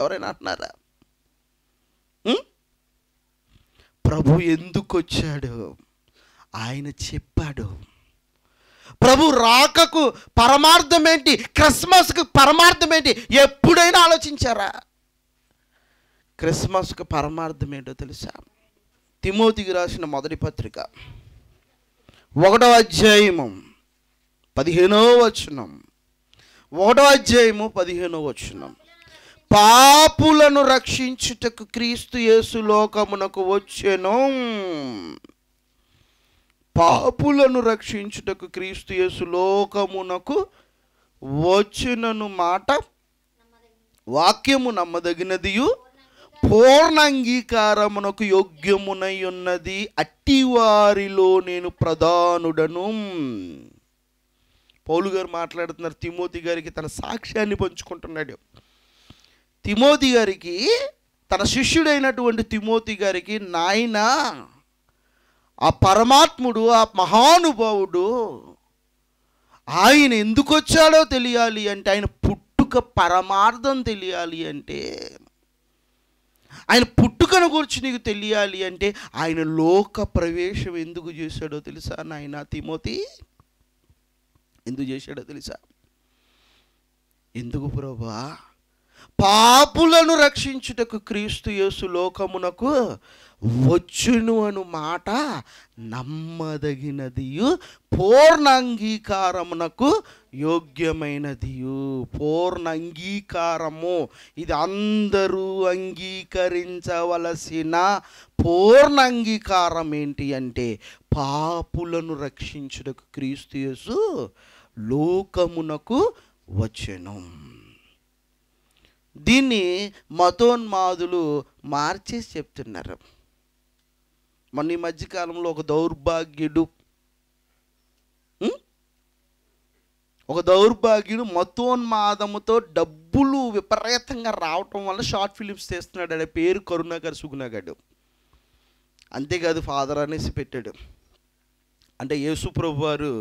ఎవరైనా అంటున్నారా ప్రభు ఎందుకు వచ్చాడు ఆయన చెప్పాడు ప్రభు రాకకు పరమార్థం ఏంటి క్రిస్మస్కు పరమార్థం ఏంటి ఎప్పుడైనా ఆలోచించారా క్రిస్మస్కు పరమార్థం ఏంటో తెలుసా తిమోతికి రాసిన మొదటి పత్రిక ఒకటో అధ్యాయము పదిహేనో వచనం ఒకటో అధ్యాయము పదిహేనో వచనం పాపులను రక్షించుటకు క్రీస్తు యేసు లోకమునకు వచ్చెను పాపులను రక్షించుటకు క్రీస్తు యేసు లోకమునకు వచ్చినను మాట వాక్యము నమ్మదగినదియు పూర్ణ అంగీకారమునకు యోగ్యమునై ఉన్నది అట్టి వారిలో నేను ప్రధానుడను పౌలు గారు మాట్లాడుతున్నారు తిమోతి గారికి తన సాక్ష్యాన్ని పంచుకుంటున్నాడు తిమోతి గారికి తన శిష్యుడైనటువంటి తిమోతి గారికి నాయన ఆ పరమాత్ముడు ఆ మహానుభావుడు ఆయన ఎందుకు వచ్చాడో తెలియాలి అంటే ఆయన పుట్టుక పరమార్థం తెలియాలి అంటే ఆయన పుట్టుకను గురించి నీకు తెలియాలి అంటే ఆయన లోక ప్రవేశం ఎందుకు చేశాడో తెలుసా నాయన తిమోతి ఎందుకు చేశాడో తెలుసా ఎందుకు ప్రభా పాపులను రక్షించుటకు క్రీస్తు యేసు లోకమునకు వచ్చును అను మాట నమ్మదగినది పూర్ణ అంగీకారమునకు యోగ్యమైనది పూర్ణ అంగీకారము ఇది అందరూ అంగీకరించవలసిన పూర్ణ అంగీకారం ఏంటి అంటే పాపులను రక్షించుటకు క్రీస్తు యేసు లోకమునకు వచ్చెను దీన్ని మతోన్మాదులు మార్చేసి చెప్తున్నారు మొన్న ఈ మధ్యకాలంలో ఒక దౌర్భాగ్యుడు ఒక దౌర్భాగ్యుడు మతోన్మాదముతో డబ్బులు విపరీతంగా రావటం వల్ల షార్ట్ ఫిలిమ్స్ చేస్తున్నాడు అనే పేరు కరుణాకర్ సుగుణగాడు అంతేకాదు ఫాదర్ అనేసి పెట్టాడు అంటే యేసుప్రభు వారు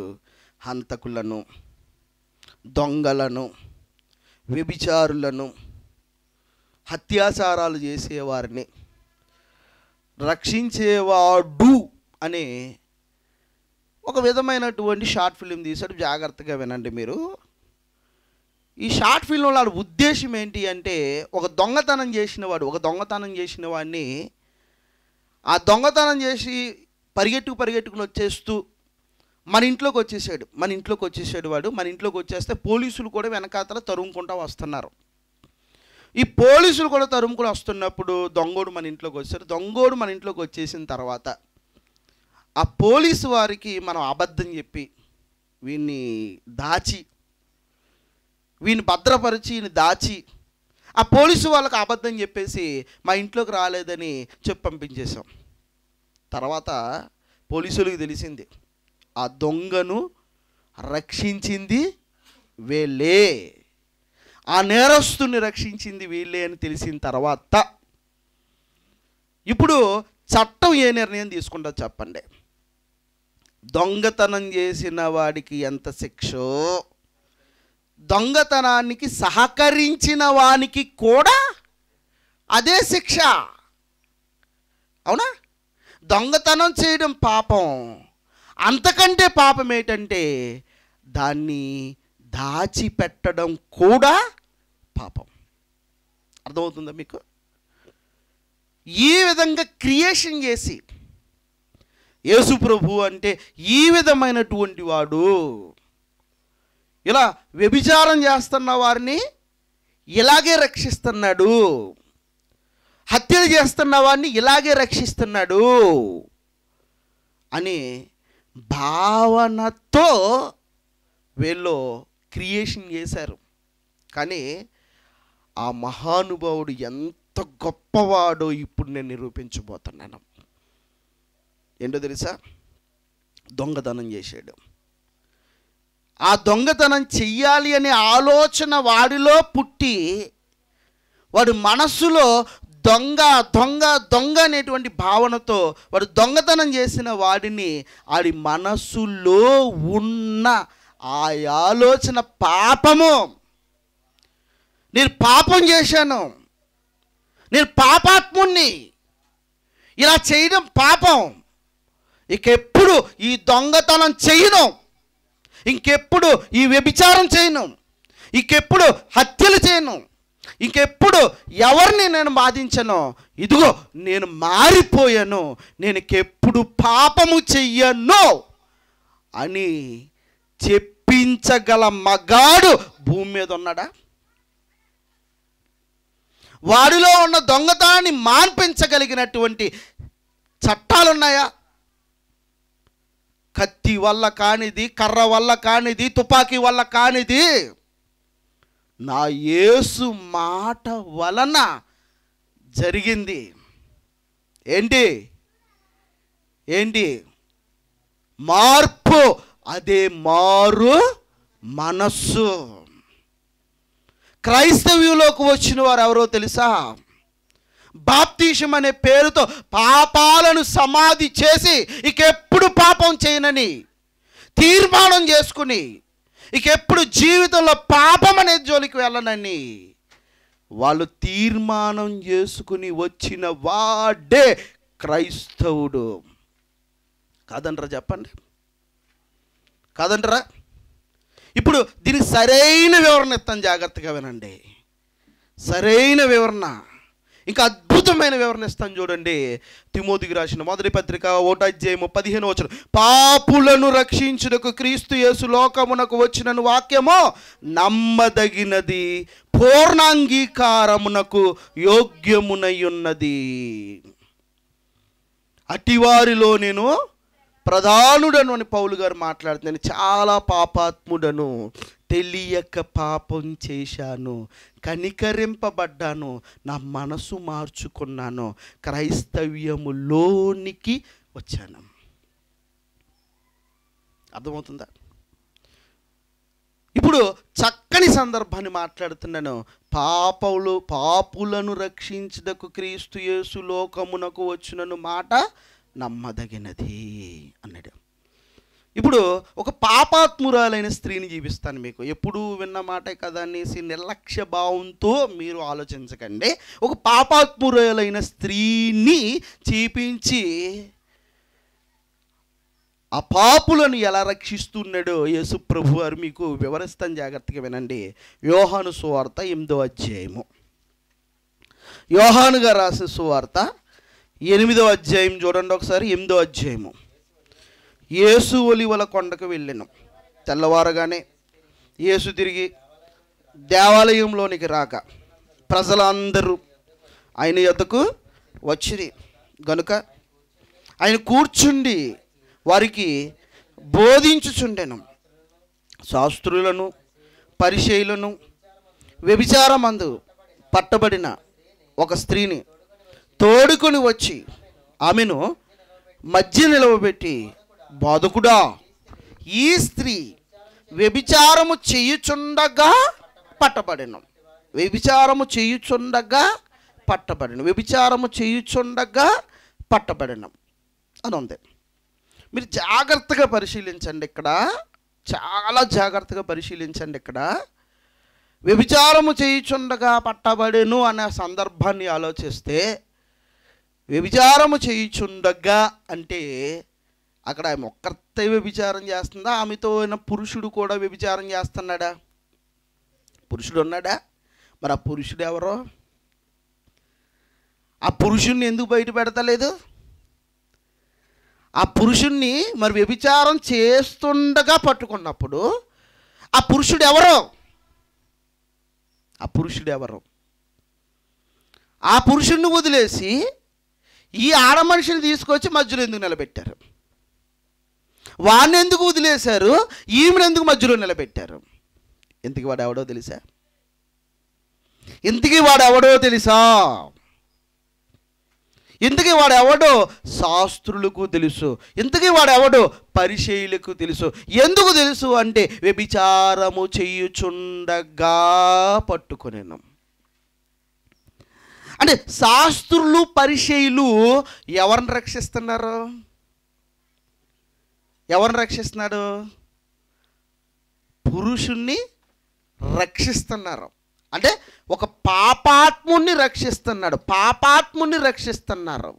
హంతకులను దొంగలను వ్యభిచారులను హత్యాచారాలు చేసేవారిని రక్షించేవాడు అనే ఒక విధమైనటువంటి షార్ట్ ఫిలిం తీశాడు జాగ్రత్తగా వినండి మీరు ఈ షార్ట్ ఫిల్మ్లో వాడి ఉద్దేశం ఏంటి అంటే ఒక దొంగతనం చేసినవాడు ఒక దొంగతనం చేసిన వాడిని ఆ దొంగతనం చేసి పరిగెట్టుకు పరిగెట్టుకుని వచ్చేస్తూ మన ఇంట్లోకి వచ్చేసాడు మన ఇంట్లోకి వచ్చేసాడు వాడు మన ఇంట్లోకి వచ్చేస్తే పోలీసులు కూడా వెనకాతల తరుముకుంటా వస్తున్నారు ఈ పోలీసులు కూడా తరుముకుని వస్తున్నప్పుడు దొంగోడు మన ఇంట్లోకి వచ్చారు దొంగోడు మన ఇంట్లోకి వచ్చేసిన తర్వాత ఆ పోలీసు వారికి మనం అబద్ధం చెప్పి వీన్ని దాచి వీని భద్రపరిచి ఈయన దాచి ఆ పోలీసు వాళ్ళకి అబద్ధం చెప్పేసి మా ఇంట్లోకి రాలేదని చెప్పి పంపించేశాం తర్వాత పోలీసులకు తెలిసింది ఆ దొంగను రక్షించింది వేలే ఆ నేరస్తుని రక్షించింది వీళ్ళే అని తెలిసిన తర్వాత ఇప్పుడు చట్టం ఏ నిర్ణయం తీసుకుంటా చెప్పండి దొంగతనం చేసిన వాడికి ఎంత శిక్షో దొంగతనానికి సహకరించిన వానికి కూడా అదే శిక్ష అవునా దొంగతనం చేయడం పాపం అంతకంటే పాపం ఏంటంటే దాన్ని దాచిపెట్టడం కూడా పాపం అర్థమవుతుందా మీకు ఈ విధంగా క్రియేషన్ చేసి యేసు ప్రభు అంటే ఈ విధమైనటువంటి వాడు ఇలా వ్యభిచారం చేస్తున్న వారిని ఇలాగే రక్షిస్తున్నాడు హత్యలు చేస్తున్న వారిని ఇలాగే రక్షిస్తున్నాడు అని భావనతో వీళ్ళు క్రియేషన్ చేశారు కానీ ఆ మహానుభావుడు ఎంత గొప్పవాడో ఇప్పుడు నేను నిరూపించబోతున్నాను ఏంటో తెలుసా దొంగతనం చేశాడు ఆ దొంగతనం చెయ్యాలి అనే ఆలోచన వాడిలో పుట్టి వాడి మనస్సులో దొంగ దొంగ దొంగ అనేటువంటి భావనతో వాడు దొంగతనం చేసిన వాడిని వాడి మనస్సులో ఉన్న ఆ ఆలోచన పాపము నేను పాపం చేశాను నేను పాపాత్ముణ్ణి ఇలా చేయడం పాపం ఇంకెప్పుడు ఈ దొంగతనం చేయను ఇంకెప్పుడు ఈ వ్యభిచారం చేయను ఇంకెప్పుడు హత్యలు చేయను ఇంకెప్పుడు ఎవరిని నేను బాధించను ఇదిగో నేను మారిపోయాను నేను ఇంకెప్పుడు పాపము చెయ్యను అని చెప్పి ప్రేమించగల మగాడు భూమి మీద ఉన్నాడా వాడిలో ఉన్న దొంగతనాన్ని మాన్పించగలిగినటువంటి చట్టాలు ఉన్నాయా కత్తి వల్ల కానిది కర్ర వల్ల కానిది తుపాకీ వల్ల కానిది నా యేసు మాట వలన జరిగింది ఏంటి ఏంటి మార్పు అదే మారు మనస్సు క్రైస్తవ్యులోకి వచ్చిన వారు ఎవరో తెలుసా బాప్తీషం అనే పేరుతో పాపాలను సమాధి చేసి ఇకెప్పుడు పాపం చేయనని తీర్మానం చేసుకుని ఇకెప్పుడు జీవితంలో పాపం అనే జోలికి వెళ్ళనని వాళ్ళు తీర్మానం చేసుకుని వచ్చిన వాడే క్రైస్తవుడు కాదంటారా చెప్పండి కాదంటారా ఇప్పుడు దీనికి సరైన వివరణ ఇస్తాను జాగ్రత్తగా వినండి సరైన వివరణ ఇంకా అద్భుతమైన వివరణ ఇస్తాను చూడండి తిమోతికి రాసిన మొదటి పత్రిక ఓటాధ్యాయము పదిహేను వచ్చిన పాపులను రక్షించుటకు క్రీస్తు యేసు లోకమునకు వచ్చిన వాక్యము నమ్మదగినది పూర్ణాంగీకారమునకు యోగ్యమునయున్నది అటివారిలో నేను ప్రధానుడను అని పౌలు గారు మాట్లాడుతున్నాను చాలా పాపాత్ముడను తెలియక పాపం చేశాను కనికరింపబడ్డాను నా మనసు మార్చుకున్నాను క్రైస్తవ్యములోనికి వచ్చాను అర్థమవుతుందా ఇప్పుడు చక్కని సందర్భాన్ని మాట్లాడుతున్నాను పాపములు పాపులను రక్షించుటకు క్రీస్తు యేసు లోకమునకు వచ్చినను మాట నమ్మదగినది అన్నాడు ఇప్పుడు ఒక పాపాత్మురాలైన స్త్రీని జీవిస్తాను మీకు ఎప్పుడూ విన్న మాటే కదా అనేసి నిర్లక్ష్య భావంతో మీరు ఆలోచించకండి ఒక పాపాత్మురాలైన స్త్రీని చూపించి ఆ పాపులను ఎలా రక్షిస్తున్నాడో యేసు ప్రభు వారు మీకు వివరిస్తాను జాగ్రత్తగా వినండి యోహాను సువార్త ఎనిమిదో అధ్యాయము యోహానుగా రాసిన సువార్త ఎనిమిదో అధ్యాయం చూడండి ఒకసారి ఎనిమిదో అధ్యాయము యేసు ఒలివల కొండకు వెళ్ళాను తెల్లవారుగానే యేసు తిరిగి దేవాలయంలోనికి రాక ప్రజలందరూ ఆయన యొద్దకు వచ్చింది గనుక ఆయన కూర్చుండి వారికి బోధించుచుండెను శాస్త్రులను పరిశైలను వ్యభిచారమందు పట్టబడిన ఒక స్త్రీని తోడుకొని వచ్చి ఆమెను మధ్య నిలవబెట్టి బాధకుడా ఈ స్త్రీ వ్యభిచారము చేయుచుండగా పట్టబడినం వ్యభిచారము చేయుచుండగా పట్టబడిన వ్యభిచారము చేయుచుండగా పట్టబడినం అని ఉంది మీరు జాగ్రత్తగా పరిశీలించండి ఇక్కడ చాలా జాగ్రత్తగా పరిశీలించండి ఇక్కడ వ్యభిచారము చేయుచుండగా పట్టబడేను అనే సందర్భాన్ని ఆలోచిస్తే వ్యభిచారము చేయుచుండగా అంటే అక్కడ ఆమె ఒక్కర్తే వ్యభిచారం చేస్తుందా ఆమెతో అయిన పురుషుడు కూడా వ్యభిచారం చేస్తున్నాడా పురుషుడు ఉన్నాడా మరి ఆ పురుషుడు ఎవరో ఆ పురుషుణ్ణి ఎందుకు బయట పెడతలేదు ఆ పురుషుణ్ణి మరి వ్యభిచారం చేస్తుండగా పట్టుకున్నప్పుడు ఆ పురుషుడు ఎవరో ఆ పురుషుడు ఎవరో ఆ పురుషుణ్ణి వదిలేసి ఈ ఆడ మనిషిని తీసుకొచ్చి మధ్యలో ఎందుకు నిలబెట్టారు వాడిని ఎందుకు వదిలేశారు ఈమెను ఎందుకు మధ్యలో నిలబెట్టారు ఇంతకీ వాడు ఎవడో తెలుసా ఇంతకీ వాడు ఎవడో తెలుసా ఇంతకీ వాడు ఎవడో శాస్త్రులకు తెలుసు ఇంతకీ వాడు ఎవడో పరిశైలకు తెలుసు ఎందుకు తెలుసు అంటే వ్యభిచారము చేయుచుండగా పట్టుకునేను అంటే శాస్త్రులు పరిచయులు ఎవరిని రక్షిస్తున్నారు ఎవరిని రక్షిస్తున్నాడు పురుషుణ్ణి రక్షిస్తున్నారు అంటే ఒక పాపాత్ముని రక్షిస్తున్నాడు పాపాత్ముని రక్షిస్తున్నారు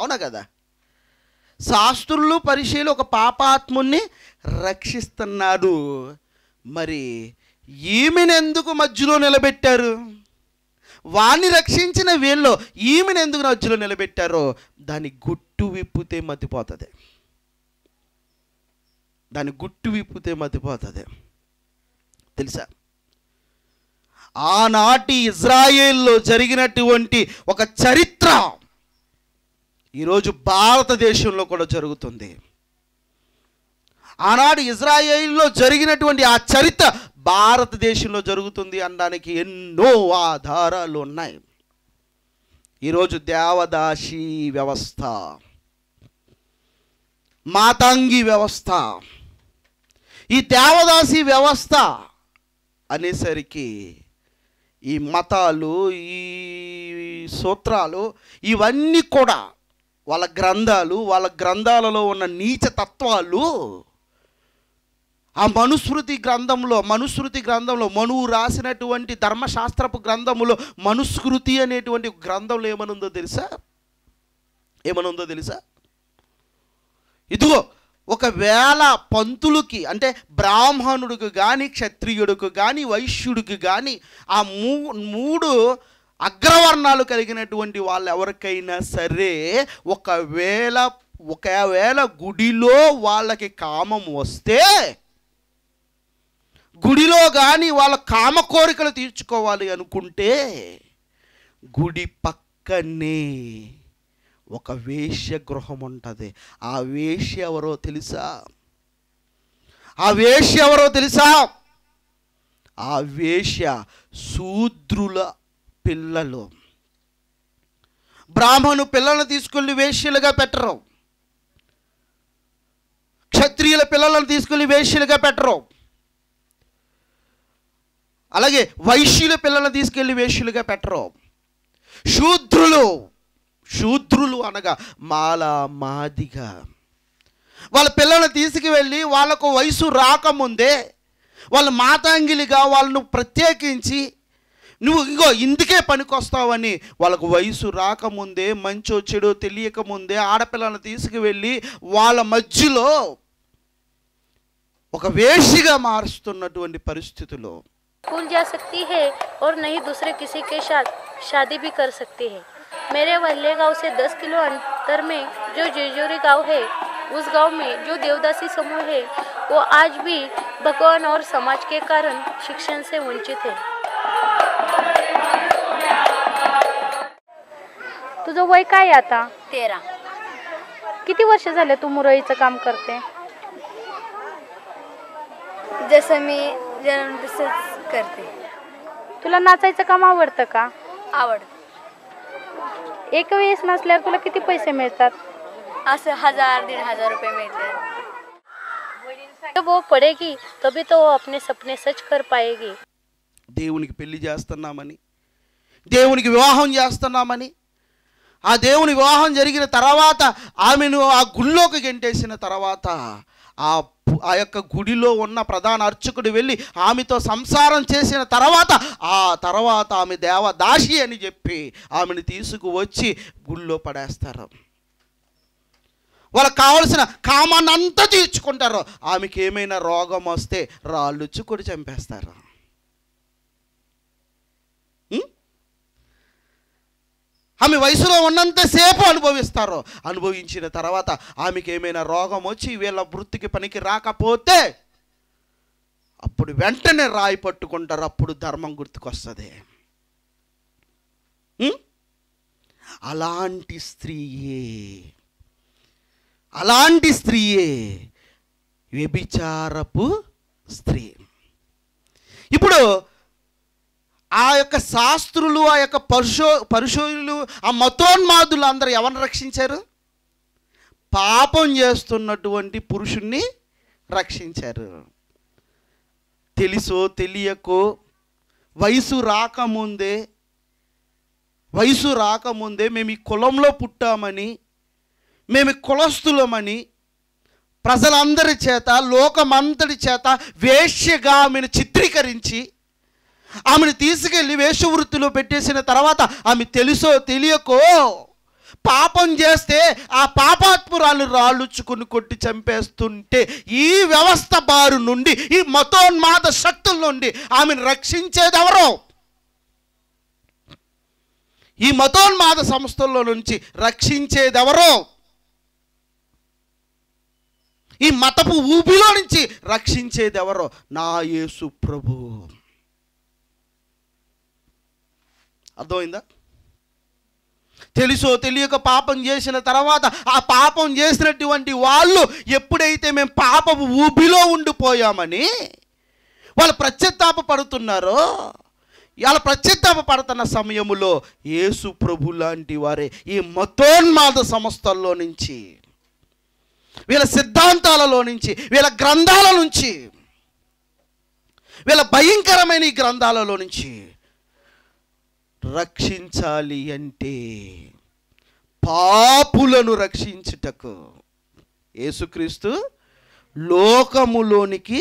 అవునా కదా శాస్త్రులు పరిశీలి ఒక పాపాత్ముని రక్షిస్తున్నాడు మరి ఈమెను ఎందుకు మధ్యలో నిలబెట్టారు వాణ్ణి రక్షించిన వీళ్ళు ఈమెను ఎందుకు నచ్చులో నిలబెట్టారో దాని గుట్టు విప్పితే మతిపోతుంది దాని గుట్టు విప్పితే మతిపోతుంది తెలుసా ఆనాటి ఇజ్రాయేల్లో జరిగినటువంటి ఒక చరిత్ర ఈరోజు భారతదేశంలో కూడా జరుగుతుంది ఆనాడు ఇజ్రాయేల్లో జరిగినటువంటి ఆ చరిత్ర భారతదేశంలో జరుగుతుంది అనడానికి ఎన్నో ఆధారాలు ఉన్నాయి ఈరోజు దేవదాసి వ్యవస్థ మాతాంగి వ్యవస్థ ఈ దేవదాసి వ్యవస్థ అనేసరికి ఈ మతాలు ఈ సూత్రాలు ఇవన్నీ కూడా వాళ్ళ గ్రంథాలు వాళ్ళ గ్రంథాలలో ఉన్న నీచ తత్వాలు ఆ మనుస్మృతి గ్రంథంలో మనుస్మృతి గ్రంథంలో మనువు రాసినటువంటి ధర్మశాస్త్రపు గ్రంథములో మనుస్మృతి అనేటువంటి గ్రంథంలో ఏమనుందో తెలుసా ఏమనుందో తెలుసా ఇదిగో ఒకవేళ పంతులకి అంటే బ్రాహ్మణుడికి కానీ క్షత్రియుడికి కానీ వైశ్యుడికి కానీ ఆ మూ మూడు అగ్రవర్ణాలు కలిగినటువంటి వాళ్ళు ఎవరికైనా సరే ఒకవేళ ఒకవేళ గుడిలో వాళ్ళకి కామం వస్తే గుడిలో కానీ వాళ్ళ కామ కోరికలు తీర్చుకోవాలి అనుకుంటే గుడి పక్కనే ఒక వేశ్య గృహం ఉంటుంది ఆ వేష్య ఎవరో తెలుసా ఆ వేష్య ఎవరో తెలుసా ఆ వేష్య శూద్రుల పిల్లలు బ్రాహ్మణు పిల్లలను తీసుకెళ్ళి వేష్యలుగా పెట్టరు క్షత్రియుల పిల్లలను తీసుకెళ్ళి వేష్యలుగా పెట్టరు అలాగే వైశ్యుల పిల్లల్ని తీసుకెళ్ళి వేష్యులుగా పెట్టరు శూద్రులు శూద్రులు అనగా మాల మాదిగా వాళ్ళ పిల్లల్ని తీసుకువెళ్ళి వాళ్ళకు వయసు రాకముందే వాళ్ళ మాతాంగిలిగా వాళ్ళను ప్రత్యేకించి నువ్వు ఇగో ఇందుకే పనికొస్తావని వాళ్ళకు వయసు రాకముందే మంచో చెడో తెలియకముందే ఆడపిల్లలను తీసుకువెళ్ళి వాళ్ళ మధ్యలో ఒక వేషిగా మారుస్తున్నటువంటి పరిస్థితుల్లో स्कूल जा सकती है और नहीं दूसरे किसी के साथ शादी भी कर सकती है मेरे वल्ले गांव से 10 किलो अंतर में जो जेजोरी गांव है उस गांव में जो देवदासी समूह है वो आज भी भगवान और समाज के कारण शिक्षण से वंचित है तुझ वय काय आता तेरा किती वर्ष झाले तू मुरळीचं काम करते जसं मी करते तुला नाचायचं काम आवडतं का आवड एक वेळेस नाचल्यावर तुला किती पैसे मिळतात असं हजार दीड हजार रुपये मिळते वो तो पड़ेगी तभी तो वो अपने सपने सच कर पाएगी దేవునికి పెళ్లి చేస్తున్నామని దేవునికి వివాహం చేస్తున్నామని ఆ దేవుని వివాహం జరిగిన తర్వాత ఆమెను ఆ గుళ్ళోకి గెంటేసిన తర్వాత ఆ ఆ యొక్క గుడిలో ఉన్న ప్రధాన అర్చకుడు వెళ్ళి ఆమెతో సంసారం చేసిన తర్వాత ఆ తర్వాత ఆమె దేవదాసి అని చెప్పి ఆమెను తీసుకువచ్చి గుళ్ళో పడేస్తారు వాళ్ళకి కావలసిన కామాన్ని అంతా తీర్చుకుంటారు ఆమెకి ఏమైనా రోగం వస్తే రాళ్ళుచ్చి కూడా చంపేస్తారు ఆమె వయసులో ఉన్నంతసేపు అనుభవిస్తారు అనుభవించిన తర్వాత ఆమెకి ఏమైనా రోగం వచ్చి వీళ్ళ వృత్తికి పనికి రాకపోతే అప్పుడు వెంటనే రాయి పట్టుకుంటారు అప్పుడు ధర్మం గుర్తుకొస్తుంది అలాంటి స్త్రీయే అలాంటి స్త్రీయే వ్యభిచారపు స్త్రీ ఇప్పుడు ఆ యొక్క శాస్త్రులు ఆ యొక్క పరుశో పరుశులు ఆ మతోన్మాదులు అందరు ఎవరిని రక్షించారు పాపం చేస్తున్నటువంటి పురుషుణ్ణి రక్షించారు తెలుసో తెలియకో వయసు రాకముందే వయసు రాకముందే మేము ఈ కులంలో పుట్టామని మేము కులస్తులమని ప్రజలందరి చేత లోకమంతటి చేత వేష్యగా ఆమెను చిత్రీకరించి ఆమెను తీసుకెళ్ళి వేషవృత్తిలో పెట్టేసిన తర్వాత ఆమె తెలుసో తెలియకో పాపం చేస్తే ఆ పాపాత్మురాలు రాళ్ళుచ్చుకుని కొట్టి చంపేస్తుంటే ఈ వ్యవస్థ బారు నుండి ఈ మతోన్మాద శక్తుల నుండి ఆమెను రక్షించేది ఎవరో ఈ మతోన్మాద సంస్థల్లో నుంచి రక్షించేది ఎవరో ఈ మతపు ఊపిలో నుంచి రక్షించేది ఎవరో నా యేసు ప్రభువు అర్థమైందా తెలుసో తెలియక పాపం చేసిన తర్వాత ఆ పాపం చేసినటువంటి వాళ్ళు ఎప్పుడైతే మేము పాపపు ఊబిలో ఉండిపోయామని వాళ్ళు ప్రత్యత్తాప పడుతున్నారో ఇలా ప్రత్యత్తాప పడుతున్న సమయంలో యేసు ప్రభు లాంటి వారే ఈ మతోన్మాద సంస్థల్లో నుంచి వీళ్ళ సిద్ధాంతాలలో నుంచి వీళ్ళ గ్రంథాల నుంచి వీళ్ళ భయంకరమైన ఈ గ్రంథాలలో నుంచి రక్షించాలి అంటే పాపులను రక్షించుటకు యేసుక్రీస్తు లోకములోనికి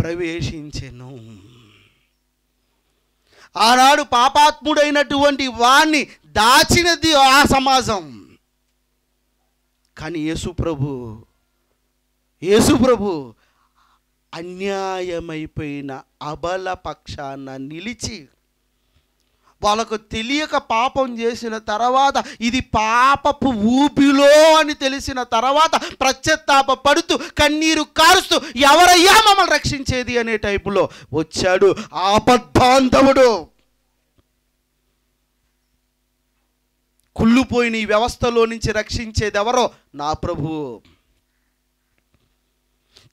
ప్రవేశించెను ఆనాడు పాపాత్ముడైనటువంటి వాణ్ణి దాచినది ఆ సమాజం కానీ యేసుప్రభు యేసుప్రభు అన్యాయమైపోయిన అబల పక్షాన నిలిచి వాళ్ళకు తెలియక పాపం చేసిన తర్వాత ఇది పాపపు ఊపిలో అని తెలిసిన తర్వాత ప్రత్యత్తాప పడుతూ కన్నీరు కారుస్తూ ఎవరయ్యా మమ్మల్ని రక్షించేది అనే టైపులో వచ్చాడు ఆపద్ధాంతముడు కుళ్ళుపోయిన ఈ వ్యవస్థలో నుంచి రక్షించేది ఎవరో నా ప్రభువు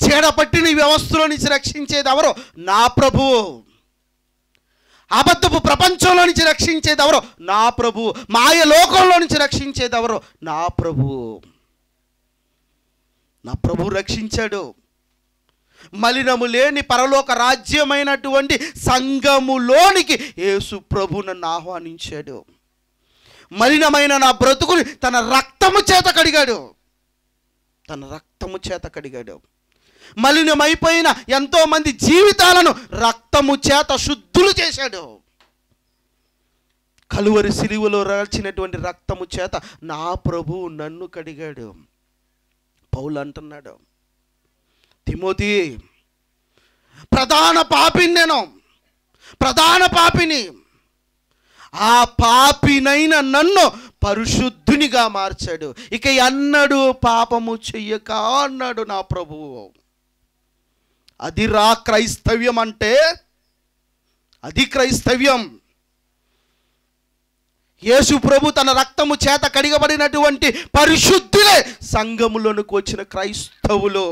చీడపట్టిన వ్యవస్థలో నుంచి రక్షించేది ఎవరో నా ప్రభువు అబద్ధపు ప్రపంచంలో నుంచి రక్షించేది ఎవరో నా ప్రభు మాయ లోకంలో నుంచి రక్షించేది ఎవరో నా ప్రభు నా ప్రభు రక్షించాడు మలినము లేని పరలోక రాజ్యమైనటువంటి సంఘములోనికి యేసు ప్రభు నన్ను ఆహ్వానించాడు మలినమైన నా బ్రతుకుని తన రక్తము చేత కడిగాడు తన రక్తము చేత కడిగాడు మలినమైపోయిన ఎంతోమంది జీవితాలను రక్తము చేత శుద్ధులు చేశాడు కలువరి సిలువలో రాల్చినటువంటి రక్తము చేత నా ప్రభువు నన్ను కడిగాడు పౌలు అంటున్నాడు తిమోతి ప్రధాన పాపిని నేను ప్రధాన పాపిని ఆ పాపినైన నన్ను పరిశుద్ధునిగా మార్చాడు ఇక ఎన్నడూ పాపము చెయ్యక అన్నాడు నా ప్రభువు అదిరా క్రైస్తవ్యం అంటే అది క్రైస్తవ్యం యేసు ప్రభు తన రక్తము చేత కడిగబడినటువంటి పరిశుద్ధులే సంఘములోనికి వచ్చిన క్రైస్తవులు